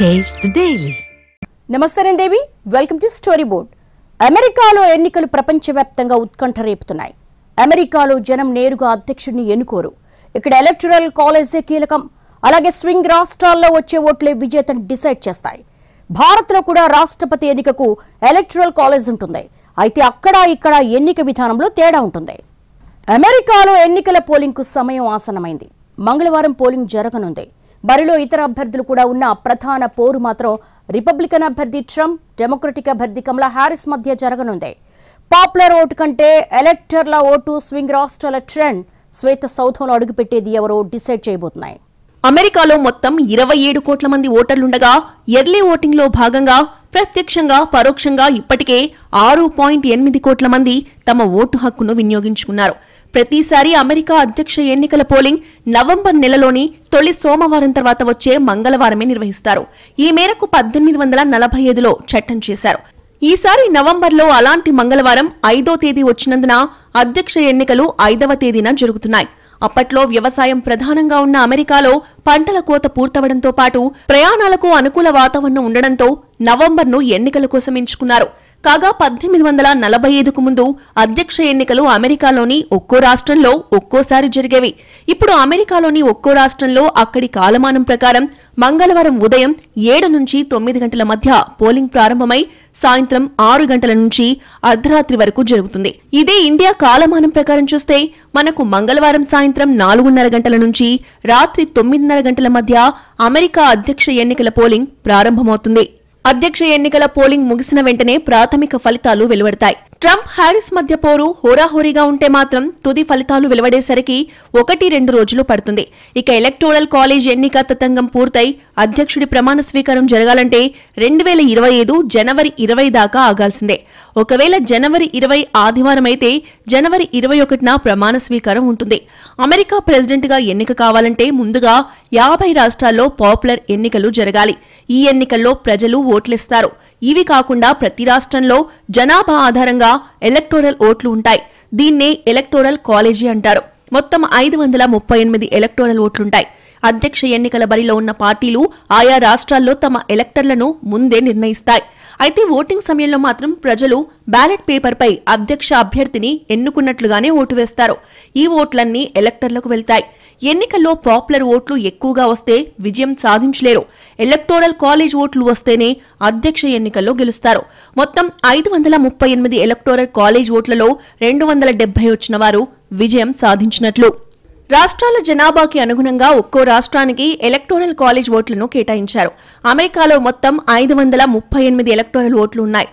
taste daily నమస్కారం Devi welcome to story board అమెరికాలో ఎన్నికలు ప్రపంచవ్యాప్తంగా ఉత్కంఠ రేపుతున్నాయి అమెరికాలో జనం నేరుగా అధ్యక్షుడిని ఎన్నుకోరు ఇక్కడ ఎలక్టరల్ కాలేజే కీలకం అలాగే స్వింగ్ రాష్ట్రాల్లో వచ్చే ఓట్లే విజేతను డిసైడ్ చేస్తాయి భారత్లో కూడా రాష్ట్రపతి ఎన్నికకు ఎలక్టరల్ కాలేజ్ ఉంటుంది అయితే అక్కడ ఇక్కడ ఎన్నిక విధానంలో తేడా ఉంటుంది అమెరికాలో ఎన్నికల పోలింగ్కు సమయం ఆసనమైంది మంగళవారం పోలింగ్ జరగనుంది బరిలో ఇతర అభ్యర్థులు కూడా ఉన్న ప్రధాన పోరు మాత్రం రిపబ్లికన్ అభ్యర్థి ట్రంప్ డెమోక్రటిక్ అభ్యర్థి కమలా హ్యారిస్ మధ్య జరగనుంది పాపులర్ ఓటు కంటే ఎలక్టర్ల ఓటు స్వింగ్ రాష్ట్రాల ట్రెండ్ శ్వేత సౌధంలో అడుగుపెట్టేది ఎవరో డిసైడ్ చేయబోతున్నాయి అమెరికాలో మొత్తం ఇరవై ఏడు కోట్ల మంది ఓటర్లుండగా ఎర్లీ ఓటింగ్లో భాగంగా ప్రత్యక్షంగా పరోక్షంగా ఇప్పటికే ఆరు పాయింట్ ఎనిమిది కోట్ల మంది తమ ఓటు హక్కును వినియోగించుకున్నారు ప్రతిసారి అమెరికా అధ్యక్ష ఎన్నికల పోలింగ్ నవంబర్ నెలలోని తొలి సోమవారం తర్వాత వచ్చే మంగళవారమే నిర్వహిస్తారు ఈ మేరకు పద్దెనిమిది వందల నలభై ఐదులో చట్టం చేశారు ఈసారి నవంబర్లో అలాంటి మంగళవారం ఐదో తేదీ వచ్చినందున అధ్యక్ష ఎన్నికలు ఐదవ తేదీన జరుగుతున్నాయి అప్పట్లో వ్యవసాయం ప్రధానంగా ఉన్న అమెరికాలో పంటల కోత పూర్తవడంతో పాటు ప్రయాణాలకు అనుకూల వాతావరణం ఉండడంతో నవంబర్ను ఎన్నికల కోసం ఎంచుకున్నారు కాగా పద్దెనిమిది వందల నలభై ఐదుకు ముందు అధ్యక్ష ఎన్నికలు అమెరికాలోని ఒక్కో రాష్ట్రంలో ఒక్కోసారి జరిగేవి ఇప్పుడు అమెరికాలోని ఒక్కో రాష్ట్రంలో అక్కడి కాలమానం ప్రకారం మంగళవారం ఉదయం ఏడు నుంచి తొమ్మిది గంటల మధ్య పోలింగ్ ప్రారంభమై సాయంత్రం ఆరు గంటల నుంచి అర్ధరాత్రి వరకు జరుగుతుంది ఇదే ఇండియా కాలమానం ప్రకారం చూస్తే మనకు మంగళవారం సాయంత్రం నాలుగున్నర గంటల నుంచి రాత్రి తొమ్మిదిన్నర గంటల మధ్య అమెరికా అధ్యక్ష ఎన్నికల పోలింగ్ ప్రారంభమవుతుంది అధ్యక్ష ఎన్నికల పోలింగ్ ముగిసిన వెంటనే ప్రాథమిక ఫలితాలు వెలువడతాయి ట్రంప్ హారిస్ మధ్య పోరు హోరాహోరీగా ఉంటే మాత్రం తుది ఫలితాలు వెలువడేసరికి ఒకటి రెండు రోజులు పడుతుంది ఇక ఎలక్టోరల్ కాలేజ్ ఎన్నిక తతంగం పూర్తయి అధ్యక్షుడి ప్రమాణ స్వీకారం జరగాలంటే రెండు వేల ఇరవై ఐదు జనవరి ఇరవై దాకా ఆగాల్సిందే ఒకవేళ జనవరి ఇరవై ఆదివారం అయితే జనవరి ఇరవై ఒకటిన ప్రమాణ స్వీకారం ఉంటుంది అమెరికా ప్రెసిడెంట్గా ఎన్నిక కావాలంటే ముందుగా యాభై రాష్ట్రాల్లో పాపులర్ ఎన్నికలు జరగాలి ఈ ఎన్నికల్లో ప్రజలు ఓట్లేస్తారు ఇవి కాకుండా ప్రతి రాష్ట్రంలో జనాభా ఆధారంగా ఎలక్టోరల్ ఓట్లు ఉంటాయి దీన్నే ఎలక్టోరల్ కాలేజీ అంటారు మొత్తం ఐదు వందల ముప్పై ఎనిమిది ఎలక్టోరల్ ఓట్లుంటాయి అధ్యక్ష ఎన్నికల బరిలో ఉన్న పార్టీలు ఆయా రాష్ట్రాల్లో తమ ఎలక్టర్లను ముందే నిర్ణయిస్తాయి అయితే ఓటింగ్ సమయంలో మాత్రం ప్రజలు బ్యాలెట్ పేపర్పై అధ్యక్ష అభ్యర్థిని ఎన్నుకున్నట్లుగానే ఓటు వేస్తారు ఈ ఓట్లన్నీ ఎలక్టర్లకు వెళ్తాయి ఎన్నికల్లో పాపులర్ ఓట్లు ఎక్కువగా వస్తే విజయం సాధించలేరు ఎలక్టోరల్ కాలేజ్ ఓట్లు వస్తేనే అధ్యక్ష ఎన్నికల్లో గెలుస్తారు మొత్తం ఐదు వందల ముప్పై ఎనిమిది ఎలక్టోరల్ కాలేజ్ ఓట్లలో రెండు వందల వచ్చిన వారు విజయం సాధించినట్లు రాష్ట్రాల జనాభాకి అనుగుణంగా ఒక్కో రాష్ట్రానికి ఎలక్టోరల్ కాలేజ్ ఓట్లను కేటాయించారు అమెరికాలో మొత్తం ఐదు వందల ముప్పై ఎనిమిది ఎలక్టోరల్ ఓట్లు ఉన్నాయి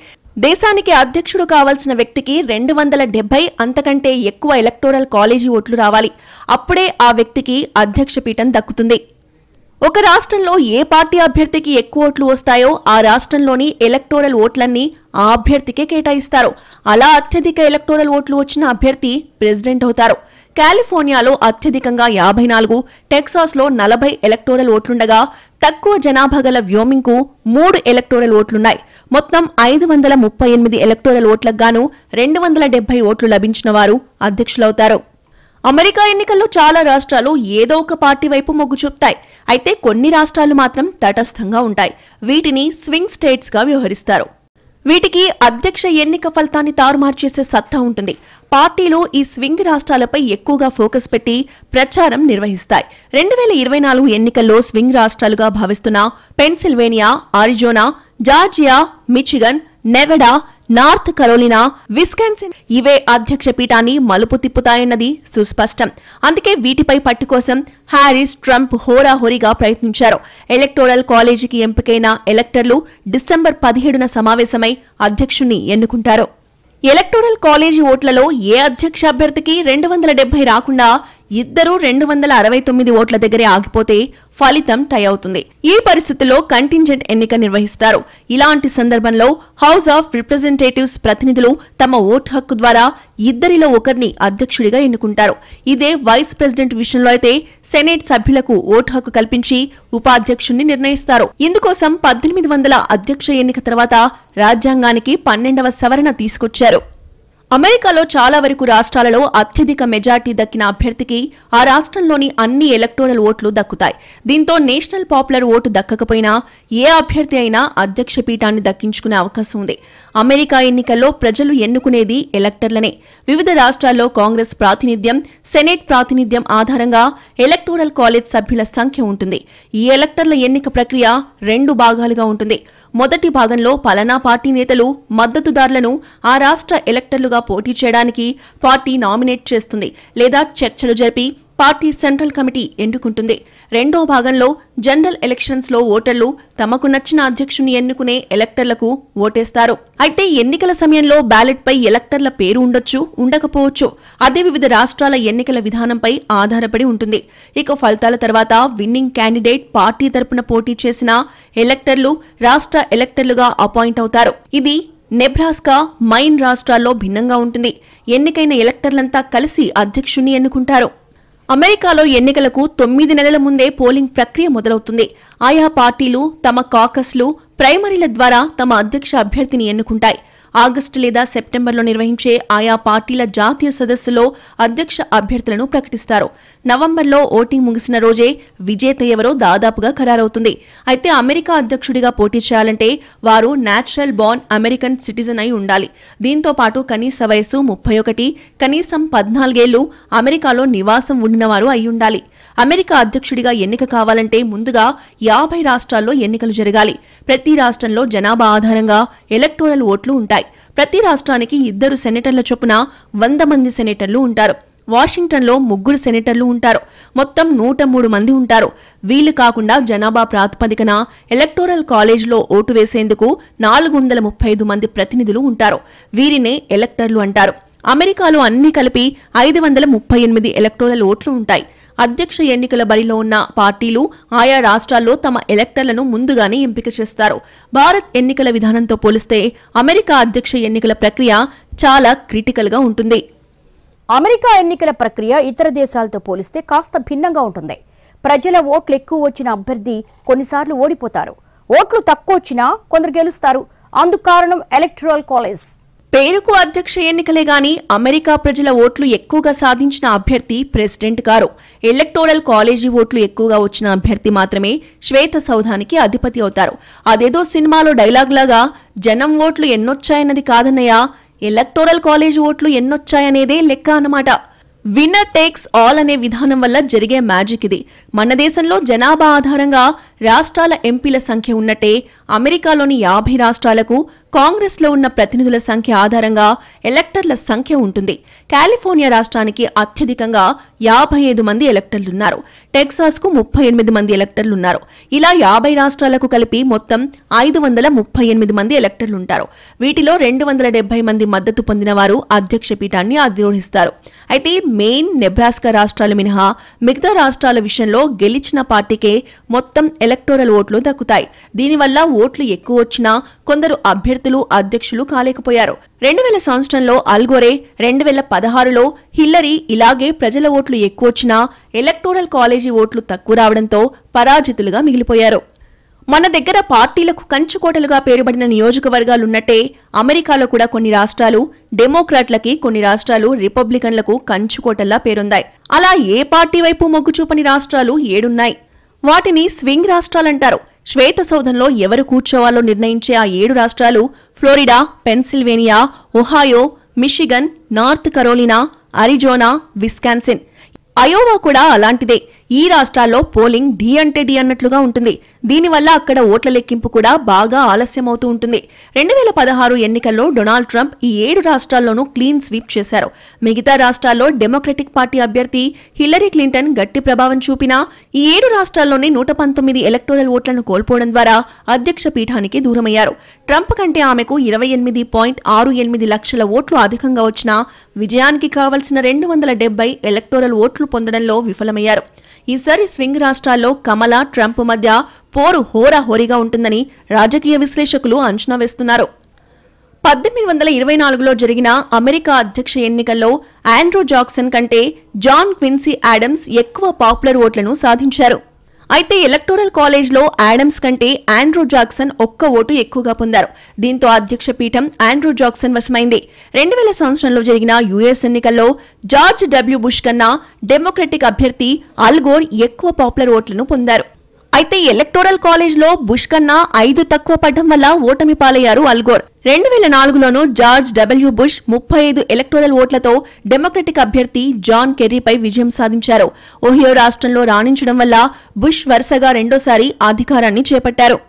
దేశానికి అధ్యక్షుడు కావాల్సిన వ్యక్తికి రెండు వందల డెబ్బై అంతకంటే ఎక్కువ ఎలక్టోరల్ కాలేజీ ఓట్లు రావాలి అప్పుడే ఆ వ్యక్తికి అధ్యక్ష పీఠం దక్కుతుంది ఒక రాష్ట్రంలో ఏ పార్టీ అభ్యర్థికి ఎక్కువ ఓట్లు వస్తాయో ఆ రాష్ట్రంలోని ఎలక్టోరల్ ఓట్లన్నీ ఆ అభ్యర్థికే కేటాయిస్తారు అలా అత్యధిక ఎలక్టోరల్ ఓట్లు వచ్చిన అభ్యర్థి ప్రెసిడెంట్ అవుతారు కాలిఫోర్నియాలో అత్యధికంగా యాభై నాలుగు టెక్సాస్లో నలభై ఎలక్టోరల్ ఓట్లుండగా తక్కువ జనాభా గల వ్యోమింగ్కు మూడు ఎలక్టోరల్ ఓట్లున్నాయి మొత్తం ఐదు వందల ముప్పై ఎనిమిది ఎలక్టోరల్ ఓట్లకు గాను రెండు వందల డెబ్బై ఓట్లు లభించిన వారు అధ్యక్షులవుతారు అమెరికా ఎన్నికల్లో చాలా రాష్ట్రాలు ఏదో ఒక పార్టీ వైపు మొగ్గు చూపుతాయి అయితే కొన్ని రాష్ట్రాలు మాత్రం తటస్థంగా ఉంటాయి వీటిని స్వింగ్ స్టేట్స్గా వ్యవహరిస్తారు వీటికి అధ్యక్ష ఎన్నిక ఫలితాన్ని తారుమారు చేసే సత్తా ఉంటుంది పార్టీలో ఈ స్వింగ్ రాష్ట్రాలపై ఎక్కువగా ఫోకస్ పెట్టి ప్రచారం నిర్వహిస్తాయి రెండు వేల ఇరవై నాలుగు ఎన్నికల్లో స్వింగ్ రాష్ట్రాలుగా భావిస్తున్న Pennsylvania Arizona Georgia Michigan Nevada North Carolina Wisconsin ఇవే అధ్యక్ష పీఠాన్ని మలుపు తిప్పుతాయన్నది సుస్పష్టం అందుకే వీటిపై పట్టు కోసం హ్యారిస్ ట్రంప్ హోరాహోరీగా ప్రయత్నించారు ఎలక్టోరల్ కాలేజీకి ఎంపికైన ఎలక్టర్లు డిసెంబర్ పదిహేడున సమావేశమై అధ్యక్షుణ్ణి ఎన్నుకుంటారు ఎలక్టోరల్ కాలేజీ ఓట్లలో ఏ అధ్యక్ష అభ్యర్థికి రెండు వందల డెబ్బై రాకుండా ఇద్దరూ రెండు వందల అరవై తొమ్మిది ఓట్ల దగ్గరే ఆగిపోతే ఫలితం టై అవుతుంది ఈ పరిస్థితుల్లో కంటింజెంట్ ఎన్నిక నిర్వహిస్తారు ఇలాంటి సందర్భంలో హౌస్ ఆఫ్ రిప్రజెంటేటివ్స్ ప్రతినిధులు తమ ఓటు హక్కు ద్వారా ఇద్దరిలో ఒకరిని అధ్యక్షుడిగా ఎన్నుకుంటారు ఇదే వైస్ ప్రెసిడెంట్ విషయంలో అయితే సెనేట్ సభ్యులకు ఓటు హక్కు కల్పించి ఉపాధ్యక్షుణ్ణి నిర్ణయిస్తారు ఇందుకోసం పద్దెనిమిది వందల అధ్యక్ష ఎన్నిక తర్వాత రాజ్యాంగానికి పన్నెండవ సవరణ తీసుకొచ్చారు అమెరికాలో చాలా వరకు రాష్ట్రాలలో అత్యధిక మెజార్టీ దక్కిన అభ్యర్థికి ఆ రాష్ట్రంలోని అన్ని ఎలక్టోరల్ ఓట్లు దక్కుతాయి దీంతో నేషనల్ పాపులర్ ఓటు దక్కకపోయినా ఏ అభ్యర్థి అయినా అధ్యక్ష పీఠాన్ని దక్కించుకునే అవకాశం ఉంది అమెరికా ఎన్నికల్లో ప్రజలు ఎన్నుకునేది ఎలక్టర్లనే వివిధ రాష్ట్రాల్లో కాంగ్రెస్ ప్రాతినిధ్యం సెనేట్ ప్రాతినిధ్యం ఆధారంగా ఎలక్టోరల్ కాలేజ్ సభ్యుల సంఖ్య ఉంటుంది ఈ ఎలక్టర్ల ఎన్నిక ప్రక్రియ రెండు భాగాలుగా ఉంటుంది మొదటి భాగంలో పలానా పార్టీ నేతలు మద్దతుదారులను ఆ రాష్ట్ర ఎలక్టర్లుగా పోటీ చేయడానికి పార్టీ నామినేట్ చేస్తుంది లేదా చర్చలు జరిపి పార్టీ సెంట్రల్ కమిటీ ఎన్నుకుంటుంది రెండో భాగంలో జనరల్ ఎలక్షన్స్ లో ఓటర్లు తమకు నచ్చిన అధ్యక్షుని ఎన్నుకునే ఎలక్టర్లకు ఓటేస్తారు అయితే ఎన్నికల సమయంలో బ్యాలెట్ పై ఎలక్టర్ల పేరు ఉండొచ్చు ఉండకపోవచ్చు అదే వివిధ రాష్ట్రాల ఎన్నికల విధానంపై ఆధారపడి ఉంటుంది ఇక ఫలితాల తర్వాత విన్నింగ్ క్యాండిడేట్ పార్టీ తరపున పోటీ చేసిన ఎలక్టర్లు రాష్ట్ర ఎలక్టర్లుగా అపాయింట్ అవుతారు ఇది నెబ్రాస్కా మైన్ రాష్ట్రాల్లో భిన్నంగా ఉంటుంది ఎన్నికైన ఎలక్టర్లంతా కలిసి అధ్యక్షుణ్ణి ఎన్నుకుంటారు అమెరికాలో ఎన్నికలకు తొమ్మిది నెలల ముందే పోలింగ్ ప్రక్రియ మొదలవుతుంది ఆయా పార్టీలు తమ కాకస్లు ప్రైమరీల ద్వారా తమ అధ్యక్ష అభ్యర్థిని ఎన్నుకుంటాయి ఆగస్టు లేదా సెప్టెంబర్లో నిర్వహించే ఆయా పార్టీల జాతీయ సదస్సులో అధ్యక్ష అభ్యర్థులను ప్రకటిస్తారు నవంబర్లో ఓటింగ్ ముగిసిన రోజే విజేత ఎవరో దాదాపుగా ఖరారవుతుంది అయితే అమెరికా అధ్యక్షుడిగా పోటీ చేయాలంటే వారు నేచురల్ బార్న్ అమెరికన్ సిటిజన్ అయి ఉండాలి దీంతో పాటు కనీస వయసు ముప్పై ఒకటి కనీసం పద్నాలుగేళ్లు అమెరికాలో నివాసం ఉండినవారు ఉండాలి అమెరికా అధ్యక్షుడిగా ఎన్నిక కావాలంటే ముందుగా యాభై రాష్ట్రాల్లో ఎన్నికలు జరగాలి ప్రతి రాష్ట్రంలో జనాభా ఆధారంగా ఎలక్టోరల్ ఓట్లు ఉంటాయి ఉంటాయి ప్రతి రాష్ట్రానికి ఇద్దరు సెనేటర్ల చొప్పున వంద మంది సెనేటర్లు ఉంటారు వాషింగ్టన్లో ముగ్గురు సెనేటర్లు ఉంటారు మొత్తం నూట మూడు మంది ఉంటారు వీలు కాకుండా జనాభా ప్రాతిపదికన ఎలక్టోరల్ కాలేజ్లో ఓటు వేసేందుకు నాలుగు వందల ముప్పై ఐదు మంది ప్రతినిధులు ఉంటారు వీరినే ఎలక్టర్లు అంటారు అమెరికాలో అన్ని కలిపి ఐదు వందల ముప్పై ఎనిమిది ఎలక్టోరల్ ఓట్లు ఉంటాయి అధ్యక్ష ఎన్నికల బరిలో ఉన్న పార్టీలు ఆయా రాష్ట్రాల్లో తమ ఎలక్టర్లను ముందుగానే ఎంపిక చేస్తారు భారత్ ఎన్నికల విధానంతో పోలిస్తే అమెరికా అధ్యక్ష ఎన్నికల ప్రక్రియ చాలా క్రిటికల్గా ఉంటుంది అమెరికా ఎన్నికల ప్రక్రియ ఇతర దేశాలతో పోలిస్తే కాస్త భిన్నంగా ఉంటుంది ప్రజల ఓట్లు ఎక్కువ వచ్చిన అభ్యర్థి కొన్నిసార్లు ఓడిపోతారు ఓట్లు తక్కువ వచ్చినా కొందరు గెలుస్తారు అందుకు కారణం ఎలక్ట్రల్ కాలేజ్ పేరుకు అధ్యక్ష ఎన్నికలే గాని అమెరికా ప్రజల ఓట్లు ఎక్కువగా సాధించిన అభ్యర్థి ప్రెసిడెంట్ గారు ఎలక్టోరల్ కాలేజీ ఓట్లు ఎక్కువగా వచ్చిన అభ్యర్థి మాత్రమే శ్వేత సౌధానికి అధిపతి అవుతారు అదేదో సినిమాలో డైలాగ్ లాగా జనం ఓట్లు ఎన్నొచ్చాయన్నది కాదన్నయ్య ఎలక్టోరల్ కాలేజీ ఓట్లు ఎన్నొచ్చాయనేదే లెక్క అన్నమాట విన్నర్ టేక్స్ ఆల్ అనే విధానం వల్ల జరిగే మ్యాజిక్ ఇది మన దేశంలో జనాభా ఆధారంగా రాష్ట్రాల ఎంపీల సంఖ్య ఉన్నట్టే అమెరికాలోని యాభై రాష్ట్రాలకు కాంగ్రెస్లో ఉన్న ప్రతినిధుల సంఖ్య ఆధారంగా ఎలక్టర్ల సంఖ్య ఉంటుంది కాలిఫోర్నియా రాష్ట్రానికి అత్యధికంగా యాభై ఐదు మంది ఎలక్టర్లున్నారు టెక్సాస్కు ముప్పై ఎనిమిది మంది ఎలక్టర్లున్నారు ఇలా యాభై రాష్ట్రాలకు కలిపి మొత్తం ఐదు వందల ముప్పై ఎనిమిది మంది ఎలక్టర్లుంటారు వీటిలో రెండు వందల డెబ్బై మంది మద్దతు పొందిన వారు అధ్యక్ష పీఠాన్ని అధిరోహిస్తారు అయితే మెయిన్ నెబ్రాస్కా రాష్ట్రాలు మినహా మిగతా రాష్ట్రాల విషయంలో గెలిచిన పార్టీకే మొత్తం ఎలక్టోరల్ ఓట్లు దక్కుతాయి దీనివల్ల ఓట్లు ఎక్కువ వచ్చినా కొందరు అభ్యర్థులు అధ్యక్షులు కాలేకపోయారు రెండు వేల సంవత్సరంలో అల్గోరే రెండు వేల పదహారులో హిల్లరీ ఇలాగే ప్రజల ఓట్లు ఎక్కువ వచ్చినా ఎలక్టోరల్ కాలేజీ ఓట్లు తక్కువ రావడంతో పరాజితులుగా మిగిలిపోయారు మన దగ్గర పార్టీలకు కంచుకోటలుగా పేరుబడిన నియోజకవర్గాలున్నట్టే అమెరికాలో కూడా కొన్ని రాష్ట్రాలు డెమోక్రాట్లకి కొన్ని రాష్ట్రాలు రిపబ్లికన్లకు కంచుకోటల్లా పేరుందాయి అలా ఏ పార్టీ వైపు మొగ్గు చూపని రాష్ట్రాలు ఏడున్నాయి వాటిని స్వింగ్ రాష్ట్రాలంటారు శ్వేత సౌధంలో ఎవరు కూర్చోవాలో నిర్ణయించే ఆ ఏడు రాష్ట్రాలు Florida Pennsylvania Ohio Michigan North Carolina Arizona Wisconsin Iowa కూడా అలాంటిదే ఈ రాష్ట్రాల్లో పోలింగ్ ఢీ అంటే అన్నట్లుగా ఉంటుంది దీనివల్ల అక్కడ ఓట్ల లెక్కింపు కూడా బాగా ఆలస్యమవుతూ ఉంటుంది రెండు వేల పదహారు ఎన్నికల్లో డొనాల్డ్ ట్రంప్ ఈ ఏడు రాష్ట్రాల్లోనూ క్లీన్ స్వీప్ చేశారు మిగతా రాష్ట్రాల్లో డెమోక్రటిక్ పార్టీ అభ్యర్థి హిల్లరీ క్లింటన్ గట్టి ప్రభావం చూపినా ఈ ఏడు రాష్ట్రాల్లోనే నూట పంతొమ్మిది ఎలక్టోరల్ ఓట్లను కోల్పోవడం ద్వారా అధ్యక్ష పీఠానికి దూరమయ్యారు ట్రంప్ కంటే ఆమెకు ఇరవై ఎనిమిది పాయింట్ ఆరు ఎనిమిది లక్షల ఓట్లు అధికంగా వచ్చినా విజయానికి కావలసిన రెండు వందల డెబ్బై ఎలక్టోరల్ ఓట్లు పొందడంలో విఫలమయ్యారు ఈసారి స్వింగ్ రాష్ట్రాల్లో కమల ట్రంప్ మధ్య పోరు హోరాహోరీగా ఉంటుందని రాజకీయ విశ్లేషకులు అంచనా వేస్తున్నారు పద్దెనిమిది వందల ఇరవై నాలుగులో జరిగిన అమెరికా అధ్యక్ష ఎన్నికల్లో ఆండ్రూ జాక్సన్ కంటే జాన్ క్విన్సీ యాడమ్స్ ఎక్కువ పాపులర్ ఓట్లను సాధించారు అయితే ఎలక్టోరల్ కాలేజ్లో యాడమ్స్ కంటే ఆండ్రూ జాక్సన్ ఒక్క ఓటు ఎక్కువగా పొందారు దీంతో అధ్యక్ష పీఠం ఆండ్రూ జాక్సన్ వశమైంది రెండు వేల సంవత్సరంలో జరిగిన యుఎస్ ఎన్నికల్లో జార్జ్ డబ్ల్యూ బుష్ కన్నా డెమోక్రటిక్ అభ్యర్థి అల్గోర్ ఎక్కువ పాపులర్ ఓట్లను పొందారు అయితే ఎలక్టోరల్ కాలేజ్లో బుష్ కన్నా ఐదు తక్కువ పడడం వల్ల ఓటమి పాలయ్యారు అల్గోర్ రెండు వేల నాలుగులోనూ జార్జ్ డబ్ల్యూ బుష్ ముప్పై ఐదు ఎలక్టోరల్ ఓట్లతో డెమోక్రటిక్ అభ్యర్థి జాన్ కెర్రీపై విజయం సాధించారు ఓహియో రాష్ట్రంలో రాణించడం వల్ల బుష్ వరుసగా రెండోసారి అధికారాన్ని చేపట్టారు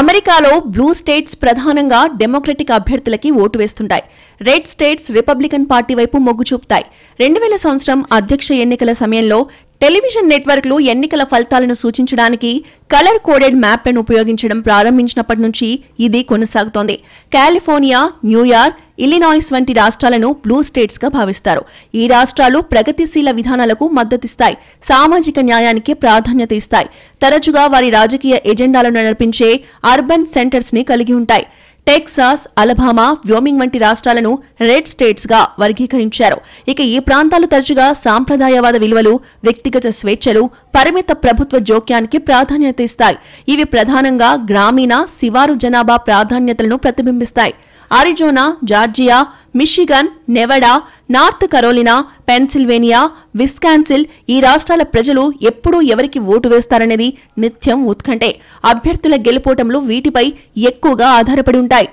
అమెరికాలో బ్లూ స్టేట్స్ ప్రధానంగా డెమోక్రటిక్ అభ్యర్థులకి ఓటు వేస్తుంటాయి రెడ్ స్టేట్స్ రిపబ్లికన్ పార్టీ వైపు మొగ్గు చూపుతాయి రెండు వేల సంవత్సరం అధ్యక్ష ఎన్నికల సమయంలో టెలివిజన్ నెట్వర్క్లు ఎన్నికల ఫలితాలను సూచించడానికి కలర్ కోడెడ్ మ్యాప్లను ఉపయోగించడం ప్రారంభించినప్పటి నుంచి ఇది కొనసాగుతోంది కాలిఫోర్నియా న్యూయార్క్ ఇలినాయిస్ వంటి రాష్ట్రాలను బ్లూ స్టేట్స్గా భావిస్తారు ఈ రాష్ట్రాలు ప్రగతిశీల విధానాలకు మద్దతిస్తాయి సామాజిక న్యాయానికి ప్రాధాన్యత ఇస్తాయి తరచుగా వారి రాజకీయ ఎజెండాలను నడిపించే అర్బన్ సెంటర్స్ ని కలిగి ఉంటాయి టెక్సాస్ అలబామా వ్యోమింగ్ వంటి రాష్ట్రాలను రెడ్ స్టేట్స్గా వర్గీకరించారు ఇక ఈ ప్రాంతాలు తరచుగా సాంప్రదాయవాద విలువలు వ్యక్తిగత స్వేచ్ఛలు పరిమిత ప్రభుత్వ జోక్యానికి ప్రాధాన్యత ఇస్తాయి ఇవి ప్రధానంగా గ్రామీణ శివారు జనాభా ప్రాధాన్యతలను ప్రతిబింబిస్తాయి Arizona Georgia Michigan Nevada North Carolina Pennsylvania Wisconsin ఈ రాష్ట్రాల ప్రజలు ఎప్పుడూ ఎవరికి ఓటు వేస్తారనేది నిత్యం ఉత్కంఠే అభ్యర్థుల గెలుపోటంలో వీటిపై ఎక్కువగా ఆధారపడి ఉంటాయి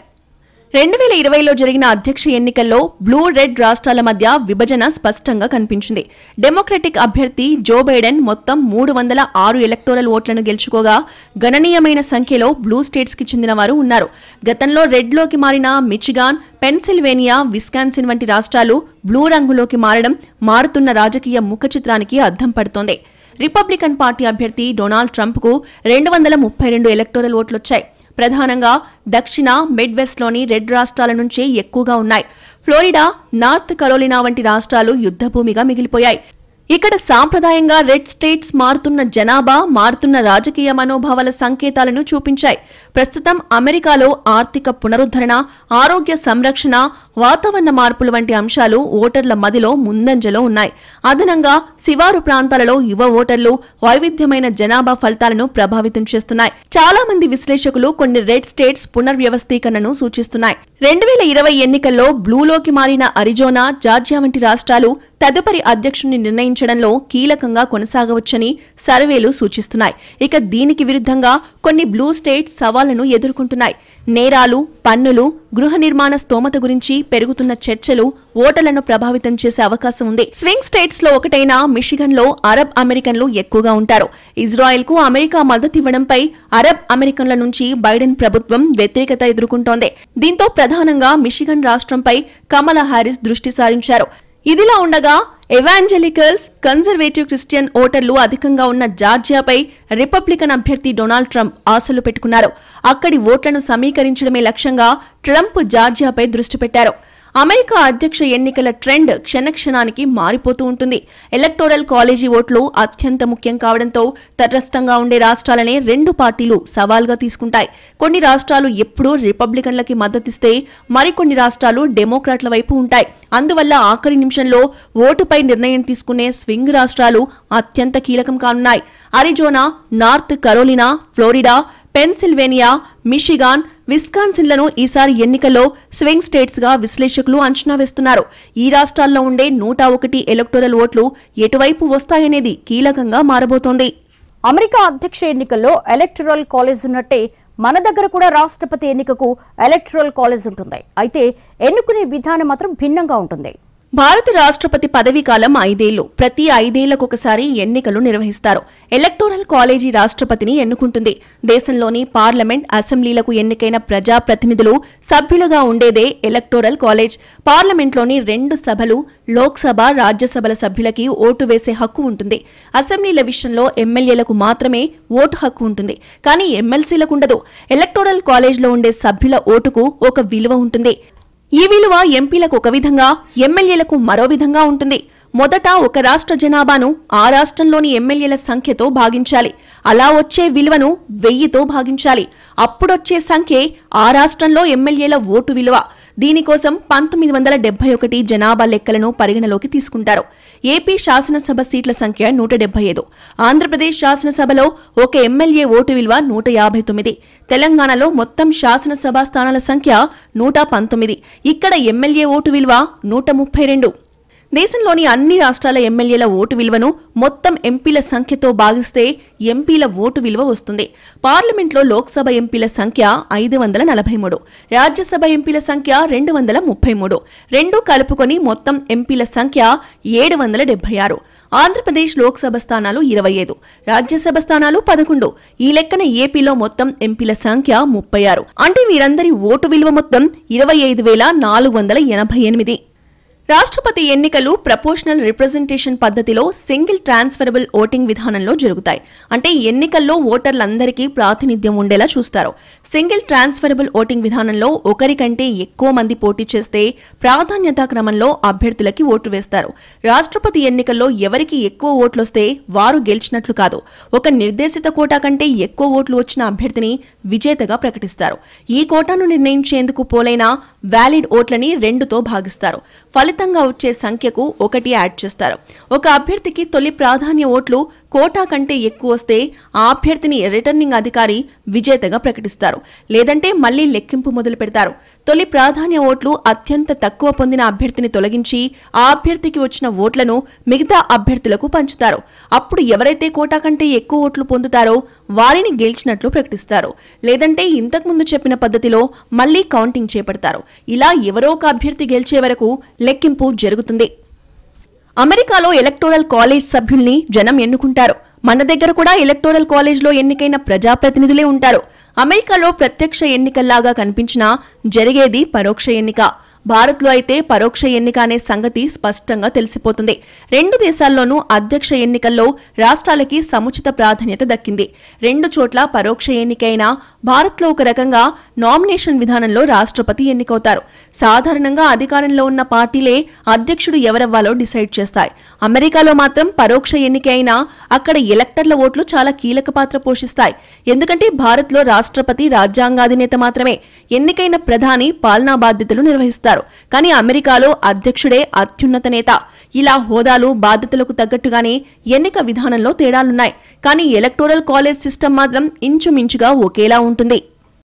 రెండు వేల ఇరవైలో జరిగిన అధ్యక్ష ఎన్నికల్లో బ్లూ రెడ్ రాష్ట్రాల మధ్య విభజన స్పష్టంగా కనిపించింది డెమోక్రటిక్ అభ్యర్థి జో బైడెన్ మొత్తం మూడు వందల ఆరు ఎలక్టోరల్ ఓట్లను గెలుచుకోగా గణనీయమైన సంఖ్యలో బ్లూ స్టేట్స్కి చెందిన వారు ఉన్నారు గతంలో రెడ్లోకి మారిన మిచిగాన్ పెన్సిల్వేనియా విస్కాన్సిన్ వంటి రాష్ట్రాలు బ్లూ రంగులోకి మారడం మారుతున్న రాజకీయ ముఖచిత్రానికి అద్దం పడుతోంది రిపబ్లికన్ పార్టీ అభ్యర్థి డొనాల్డ్ ట్రంప్కు రెండు వందల ముప్పై రెండు ఎలక్టోరల్ ఓట్లొచ్చాయి ప్రధానంగా దక్షిణ మిడ్వెస్ట్లోని రెడ్ రాష్ట్రాల నుంచే ఎక్కువగా ఉన్నాయి ఫ్లోరిడా నార్త్ కరోలినా వంటి రాష్ట్రాలు యుద్ధభూమిగా మిగిలిపోయాయి ఇక్కడ సాంప్రదాయంగా రెడ్ స్టేట్స్ మారుతున్న జనాభా మారుతున్న రాజకీయ మనోభావాల సంకేతాలను చూపించాయి ప్రస్తుతం అమెరికాలో ఆర్థిక పునరుద్ధరణ ఆరోగ్య సంరక్షణ వాతావరణ మార్పులు వంటి అంశాలు ఓటర్ల మదిలో ముందంజలో ఉన్నాయి అదనంగా శివారు ప్రాంతాలలో యువ ఓటర్లు వైవిధ్యమైన జనాభా ఫలితాలను ప్రభావితం చేస్తున్నాయి చాలా మంది విశ్లేషకులు కొన్ని రెడ్ స్టేట్స్ పునర్వ్యవస్థీకరణను సూచిస్తున్నాయి రెండు వేల ఇరవై ఎన్నికల్లో బ్లూలోకి మారిన అరిజోనా జార్జియా వంటి రాష్ట్రాలు తదుపరి అధ్యక్షుడిని నిర్ణయించడంలో కీలకంగా కొనసాగవచ్చని సర్వేలు సూచిస్తున్నాయి ఇక దీనికి విరుద్ధంగా కొన్ని బ్లూ స్టేట్స్ సవాళ్లను ఎదుర్కొంటున్నాయి నేరాలు పన్నులు గృహ నిర్మాణ స్తోమత గురించి పెరుగుతున్న చర్చలు ఓటర్లను ప్రభావితం చేసే అవకాశం ఉంది స్వింగ్ స్టేట్స్ లో ఒకటైన మిషిగన్ లో అరబ్ అమెరికన్లు ఎక్కువగా ఉంటారు ఇజ్రాయెల్ కు అమెరికా మద్దతు ఇవ్వడంపై అరబ్ అమెరికన్ల నుంచి బైడెన్ ప్రభుత్వం వ్యతిరేకత ఎదుర్కొంటోంది దీంతో ప్రధానంగా మిషిగన్ రాష్ట్రంపై కమలా హారిస్ దృష్టి సారించారు ఇదిలా ఉండగా ఎవాంజలికల్స్ కన్జర్వేటివ్ క్రిస్టియన్ ఓటర్లు అధికంగా ఉన్న జార్జియాపై రిపబ్లికన్ అభ్యర్థి డొనాల్డ్ ట్రంప్ ఆశలు పెట్టుకున్నారు అక్కడి ఓట్లను సమీకరించడమే లక్ష్యంగా ట్రంప్ జార్జియాపై దృష్టి పెట్టారు అమెరికా అధ్యక్ష ఎన్నికల ట్రెండ్ క్షణక్షణానికి మారిపోతూ ఉంటుంది ఎలక్టోరల్ కాలేజీ ఓట్లు అత్యంత ముఖ్యం కావడంతో తటస్థంగా ఉండే రాష్ట్రాలనే రెండు పార్టీలు సవాల్గా తీసుకుంటాయి కొన్ని రాష్ట్రాలు ఎప్పుడూ రిపబ్లికన్లకి మద్దతిస్తే మరికొన్ని రాష్ట్రాలు డెమోక్రాట్ల వైపు ఉంటాయి అందువల్ల ఆఖరి నిమిషంలో ఓటుపై నిర్ణయం తీసుకునే స్వింగ్ రాష్ట్రాలు అత్యంత కీలకం కానున్నాయి Arizona North Carolina Florida Pennsylvania Michigan విస్కాన్సిన్లను ఈసారి ఎన్నికల్లో స్వింగ్ స్టేట్స్గా విశ్లేషకులు అంచనా వేస్తున్నారు ఈ రాష్ట్రాల్లో ఉండే నూట ఒకటి ఎలక్టోరల్ ఓట్లు ఎటువైపు వస్తాయనేది కీలకంగా మారబోతోంది అమెరికా అధ్యక్ష ఎన్నికల్లో ఎలక్టోరల్ కాలేజ్ ఉన్నట్టే మన దగ్గర కూడా రాష్ట్రపతి ఎన్నికకు ఎలక్టోరల్ కాలేజ్ ఉంటుంది అయితే ఎన్నుకునే విధానం మాత్రం భిన్నంగా ఉంటుంది భారత రాష్ట్రపతి పదవీ కాలం ఐదేళ్లు ప్రతి ఐదేళ్లకొకసారి ఎన్నికలు నిర్వహిస్తారు ఎలక్టోరల్ కాలేజీ రాష్ట్రపతిని ఎన్నుకుంటుంది దేశంలోని పార్లమెంట్ అసెంబ్లీలకు ఎన్నికైన ప్రజాప్రతినిధులు సభ్యులుగా ఉండేదే ఎలక్టోరల్ కాలేజ్ పార్లమెంట్లోని రెండు సభలు లోక్సభ రాజ్యసభల సభ్యులకి ఓటు వేసే హక్కు ఉంటుంది అసెంబ్లీల విషయంలో ఎమ్మెల్యేలకు మాత్రమే ఓటు హక్కు ఉంటుంది కానీ ఎమ్మెల్సీలకు ఉండదు ఎలక్టోరల్ కాలేజ్లో ఉండే సభ్యుల ఓటుకు ఒక విలువ ఉంటుంది ఈ విలువ ఎంపీలకు ఒక విధంగా ఎమ్మెల్యేలకు మరో విధంగా ఉంటుంది మొదట ఒక రాష్ట్ర జనాభాను ఆ రాష్ట్రంలోని ఎమ్మెల్యేల సంఖ్యతో భాగించాలి అలా వచ్చే విలువను వెయ్యితో భాగించాలి అప్పుడొచ్చే సంఖ్య ఆ రాష్ట్రంలో ఎమ్మెల్యేల ఓటు విలువ దీనికోసం పంతొమ్మిది వందల డెబ్బై ఒకటి జనాభా లెక్కలను పరిగణలోకి తీసుకుంటారు ఏపీ శాసనసభ సీట్ల సంఖ్య నూట డెబ్బై ఐదు ఆంధ్రప్రదేశ్ శాసనసభలో ఒక ఎమ్మెల్యే ఓటు విలువ నూట యాభై తొమ్మిది తెలంగాణలో మొత్తం శాసనసభ స్థానాల సంఖ్య నూట పంతొమ్మిది ఇక్కడ ఎమ్మెల్యే ఓటు విలువ నూట ముప్పై రెండు దేశంలోని అన్ని రాష్ట్రాల ఎమ్మెల్యేల ఓటు విలువను మొత్తం ఎంపీల సంఖ్యతో భాగిస్తే ఎంపీల ఓటు విలువ వస్తుంది పార్లమెంట్లో లోక్సభ ఎంపీల సంఖ్య ఐదు వందల నలభై మూడు రాజ్యసభ ఎంపీల సంఖ్య రెండు వందల ముప్పై మూడు రెండు కలుపుకొని మొత్తం ఎంపీల సంఖ్య ఏడు వందల డెబ్బై ఆరు ఆంధ్రప్రదేశ్ లోక్సభ స్థానాలు ఇరవై ఐదు రాజ్యసభ స్థానాలు పదకొండు ఈ లెక్కన ఏపీలో మొత్తం ఎంపీల సంఖ్య ముప్పై ఆరు అంటే వీరందరి ఓటు విలువ మొత్తం ఇరవై ఐదు వేల నాలుగు వందల ఎనభై ఎనిమిది రాష్ట్రపతి ఎన్నికలు ప్రపోర్షనల్ రిప్రజెంటేషన్ పద్ధతిలో సింగిల్ ట్రాన్స్ఫరబుల్ ఓటింగ్ విధానంలో జరుగుతాయి అంటే ఎన్నికల్లో ఓటర్లందరికీ ప్రాతినిధ్యం ఉండేలా చూస్తారు సింగిల్ ట్రాన్స్ఫరబుల్ ఓటింగ్ విధానంలో ఒకరికంటే ఎక్కువ మంది పోటీ చేస్తే ప్రాధాన్యతా క్రమంలో అభ్యర్థులకి ఓటు వేస్తారు రాష్ట్రపతి ఎన్నికల్లో ఎవరికి ఎక్కువ ఓట్లొస్తే వారు గెలిచినట్లు కాదు ఒక నిర్దేశిత కోటా కంటే ఎక్కువ ఓట్లు వచ్చిన అభ్యర్థిని విజేతగా ప్రకటిస్తారు ఈ కోటాను నిర్ణయించేందుకు పోలైన వ్యాలిడ్ ఓట్లని రెండుతో భాగిస్తారు ఫలితంగా వచ్చే సంఖ్యకు ఒకటి యాడ్ చేస్తారు ఒక అభ్యర్థికి తొలి ప్రాధాన్య ఓట్లు కోటా కంటే ఎక్కువ వస్తే ఆ అభ్యర్థిని రిటర్నింగ్ అధికారి విజేతగా ప్రకటిస్తారు లేదంటే మళ్లీ లెక్కింపు మొదలు పెడతారు తొలి ప్రాధాన్య ఓట్లు అత్యంత తక్కువ పొందిన అభ్యర్థిని తొలగించి ఆ అభ్యర్థికి వచ్చిన ఓట్లను మిగతా అభ్యర్థులకు పంచుతారు అప్పుడు ఎవరైతే కోటా కంటే ఎక్కువ ఓట్లు పొందుతారో వారిని గెలిచినట్లు ప్రకటిస్తారు లేదంటే ఇంతకుముందు చెప్పిన పద్ధతిలో మళ్లీ కౌంటింగ్ చేపడతారు ఇలా ఎవరో ఒక అభ్యర్థి గెలిచే వరకు లెక్కింపు జరుగుతుంది అమెరికాలో ఎలక్టోరల్ కాలేజ్ సభ్యుల్ని జనం ఎన్నుకుంటారు మన దగ్గర కూడా ఎలక్టోరల్ కాలేజ్లో ఎన్నికైన ప్రజాప్రతినిధులే ఉంటారు అమెరికాలో ప్రత్యక్ష ఎన్నికల్లాగా కనిపించినా జరిగేది పరోక్ష ఎన్నిక భారత్లో అయితే పరోక్ష ఎన్నిక అనే సంగతి స్పష్టంగా తెలిసిపోతుంది రెండు దేశాల్లోనూ అధ్యక్ష ఎన్నికల్లో రాష్ట్రాలకి సముచిత ప్రాధాన్యత దక్కింది రెండు చోట్ల పరోక్ష ఎన్నికైనా భారత్లో ఒక రకంగా నామినేషన్ విధానంలో రాష్ట్రపతి ఎన్నికవుతారు సాధారణంగా అధికారంలో ఉన్న పార్టీలే అధ్యక్షుడు ఎవరవ్వాలో డిసైడ్ చేస్తాయి అమెరికాలో మాత్రం పరోక్ష ఎన్నిక అయినా అక్కడ ఎలక్టర్ల ఓట్లు చాలా కీలక పాత్ర పోషిస్తాయి ఎందుకంటే భారత్లో రాష్ట్రపతి రాజ్యాంగాధినేత మాత్రమే ఎన్నికైన ప్రధాని పాలనా బాధ్యతలు నిర్వహిస్తారు చేశారు కానీ అమెరికాలో అధ్యక్షుడే అత్యున్నత నేత ఇలా హోదాలు బాధ్యతలకు తగ్గట్టుగానే ఎన్నిక విధానంలో తేడాలున్నాయి కానీ ఎలక్టోరల్ కాలేజ్ సిస్టమ్ మాత్రం ఇంచుమించుగా ఒకేలా ఉంటుంది